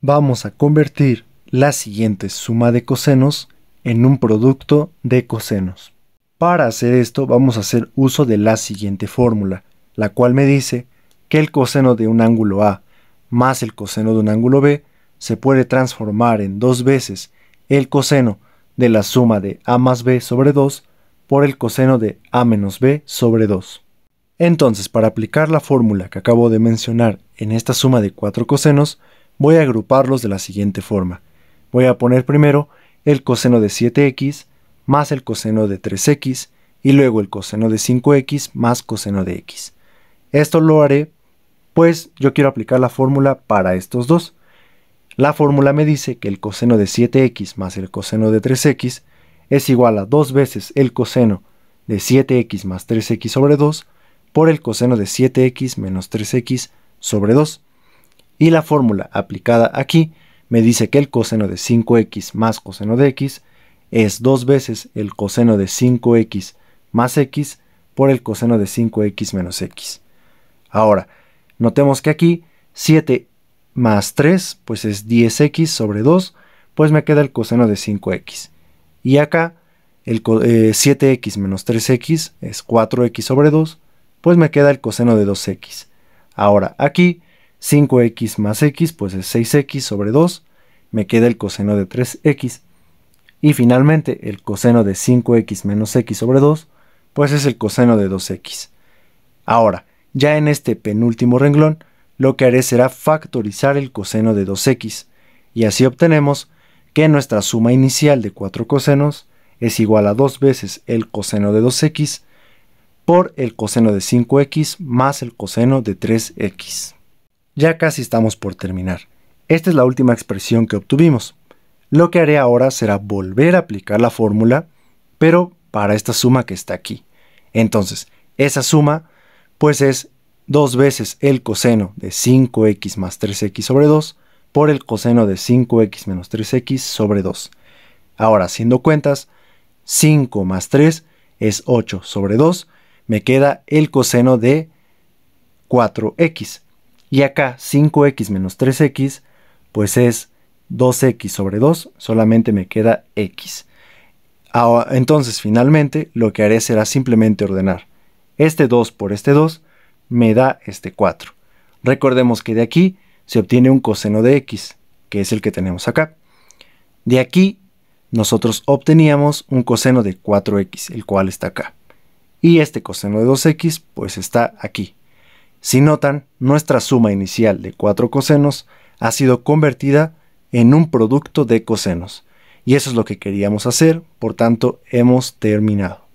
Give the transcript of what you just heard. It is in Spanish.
vamos a convertir la siguiente suma de cosenos en un producto de cosenos. Para hacer esto vamos a hacer uso de la siguiente fórmula, la cual me dice que el coseno de un ángulo A más el coseno de un ángulo B se puede transformar en dos veces el coseno de la suma de A más B sobre 2 por el coseno de A menos B sobre 2. Entonces, para aplicar la fórmula que acabo de mencionar en esta suma de cuatro cosenos, voy a agruparlos de la siguiente forma. Voy a poner primero el coseno de 7x más el coseno de 3x y luego el coseno de 5x más coseno de x. Esto lo haré pues yo quiero aplicar la fórmula para estos dos. La fórmula me dice que el coseno de 7x más el coseno de 3x es igual a dos veces el coseno de 7x más 3x sobre 2 por el coseno de 7x menos 3x sobre 2. Y la fórmula aplicada aquí me dice que el coseno de 5x más coseno de x es dos veces el coseno de 5x más x por el coseno de 5x menos x. Ahora, notemos que aquí 7 más 3 pues es 10x sobre 2, pues me queda el coseno de 5x. Y acá el 7x eh, menos 3x es 4x sobre 2, pues me queda el coseno de 2x. Ahora, aquí 5x más x, pues es 6x sobre 2, me queda el coseno de 3x. Y finalmente, el coseno de 5x menos x sobre 2, pues es el coseno de 2x. Ahora, ya en este penúltimo renglón, lo que haré será factorizar el coseno de 2x, y así obtenemos que nuestra suma inicial de 4 cosenos es igual a 2 veces el coseno de 2x por el coseno de 5x más el coseno de 3x. Ya casi estamos por terminar. Esta es la última expresión que obtuvimos. Lo que haré ahora será volver a aplicar la fórmula, pero para esta suma que está aquí. Entonces, esa suma, pues es dos veces el coseno de 5x más 3x sobre 2 por el coseno de 5x menos 3x sobre 2. Ahora, haciendo cuentas, 5 más 3 es 8 sobre 2, me queda el coseno de 4x. Y acá 5x menos 3x, pues es 2x sobre 2, solamente me queda x. entonces, finalmente, lo que haré será simplemente ordenar este 2 por este 2, me da este 4. Recordemos que de aquí se obtiene un coseno de x, que es el que tenemos acá. De aquí nosotros obteníamos un coseno de 4x, el cual está acá. Y este coseno de 2x, pues está aquí. Si notan, nuestra suma inicial de 4 cosenos ha sido convertida en un producto de cosenos. Y eso es lo que queríamos hacer, por tanto hemos terminado.